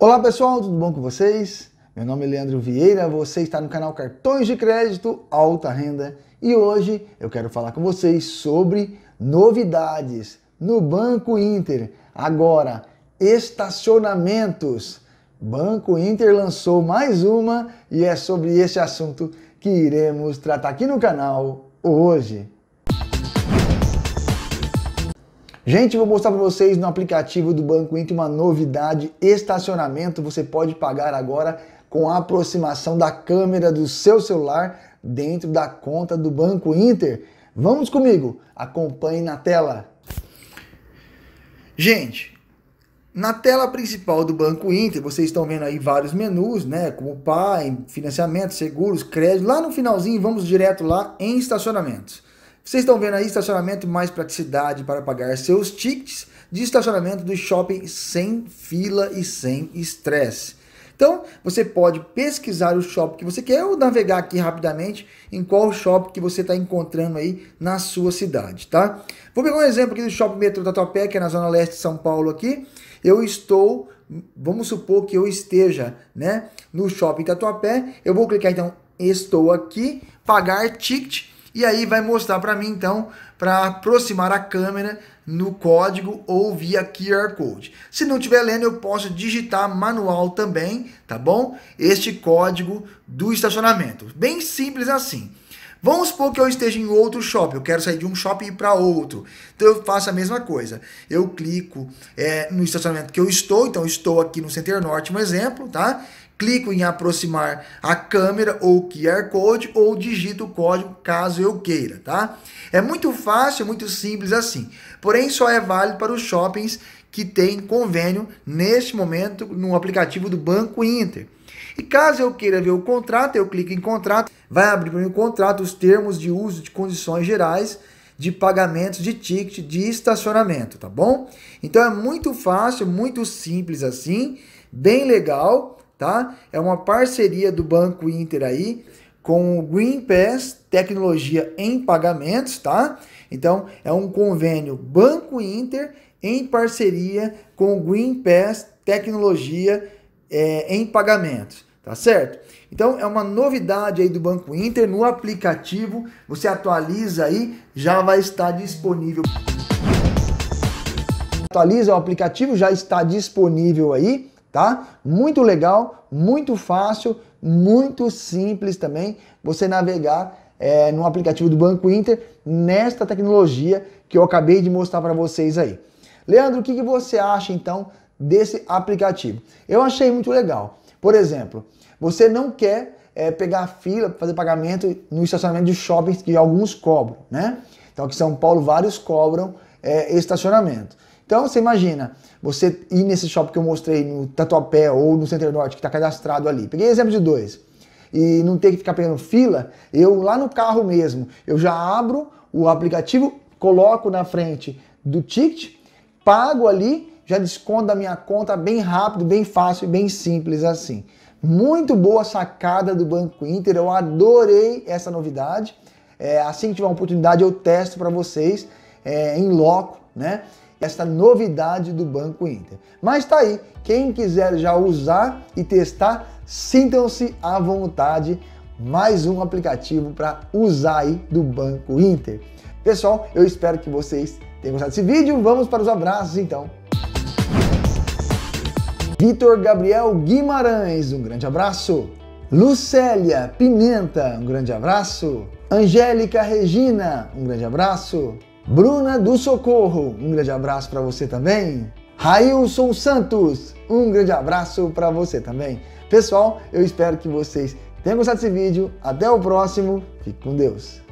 Olá pessoal, tudo bom com vocês? Meu nome é Leandro Vieira, você está no canal Cartões de Crédito Alta Renda e hoje eu quero falar com vocês sobre novidades no Banco Inter. Agora, estacionamentos. Banco Inter lançou mais uma e é sobre esse assunto que iremos tratar aqui no canal hoje. Gente, vou mostrar para vocês no aplicativo do Banco Inter uma novidade, estacionamento, você pode pagar agora com a aproximação da câmera do seu celular dentro da conta do Banco Inter. Vamos comigo, acompanhe na tela. Gente, na tela principal do Banco Inter, vocês estão vendo aí vários menus, né? Como PAI, financiamento, seguros, crédito. Lá no finalzinho, vamos direto lá em estacionamentos. Vocês estão vendo aí estacionamento e mais praticidade para pagar seus tickets de estacionamento do shopping sem fila e sem estresse. Então, você pode pesquisar o shopping que você quer ou navegar aqui rapidamente em qual shopping que você está encontrando aí na sua cidade, tá? Vou pegar um exemplo aqui do shopping metrô Tatuapé, que é na zona leste de São Paulo aqui. Eu estou, vamos supor que eu esteja, né, no shopping Tatuapé. Eu vou clicar então, estou aqui, pagar ticket e aí vai mostrar para mim então para aproximar a câmera no código ou via QR Code. Se não tiver lendo, eu posso digitar manual também, tá bom? Este código do estacionamento. Bem simples assim. Vamos supor que eu esteja em outro shopping, eu quero sair de um shopping para outro. Então eu faço a mesma coisa. Eu clico é, no estacionamento que eu estou, então eu estou aqui no Center Norte, um exemplo, tá? Clico em aproximar a câmera ou QR Code ou digito o código caso eu queira, tá? É muito fácil, muito simples assim. Porém, só é válido para os shoppings que têm convênio neste momento no aplicativo do Banco Inter. E caso eu queira ver o contrato, eu clico em contrato, vai abrir para mim o contrato, os termos de uso de condições gerais de pagamentos de ticket de estacionamento, tá bom? Então é muito fácil, muito simples assim, bem legal, tá? É uma parceria do Banco Inter aí com o Green Pass Tecnologia em Pagamentos, tá? Então é um convênio Banco Inter em parceria com o Green Pass Tecnologia é, em pagamentos, tá certo? Então é uma novidade aí do Banco Inter no aplicativo, você atualiza aí, já vai estar disponível. Atualiza o aplicativo, já está disponível aí, tá? Muito legal, muito fácil, muito simples também você navegar é, no aplicativo do Banco Inter nesta tecnologia que eu acabei de mostrar para vocês aí. Leandro, o que, que você acha então desse aplicativo. Eu achei muito legal. Por exemplo, você não quer é, pegar fila para fazer pagamento no estacionamento de shoppings que alguns cobram, né? Então aqui em São Paulo vários cobram é, estacionamento. Então você imagina, você ir nesse shopping que eu mostrei no Tatuapé ou no Centro Norte, que está cadastrado ali. Peguei exemplo de dois. E não ter que ficar pegando fila, eu lá no carro mesmo, eu já abro o aplicativo, coloco na frente do ticket, pago ali já desconto da minha conta bem rápido, bem fácil e bem simples assim. Muito boa sacada do Banco Inter, eu adorei essa novidade. É, assim que tiver uma oportunidade, eu testo para vocês é, em loco, né? Esta novidade do Banco Inter. Mas tá aí, quem quiser já usar e testar, sintam-se à vontade. Mais um aplicativo para usar aí do Banco Inter. Pessoal, eu espero que vocês tenham gostado desse vídeo. Vamos para os abraços então. Vitor Gabriel Guimarães, um grande abraço. Lucélia Pimenta, um grande abraço. Angélica Regina, um grande abraço. Bruna do Socorro, um grande abraço para você também. Railson Santos, um grande abraço para você também. Pessoal, eu espero que vocês tenham gostado desse vídeo. Até o próximo. Fique com Deus.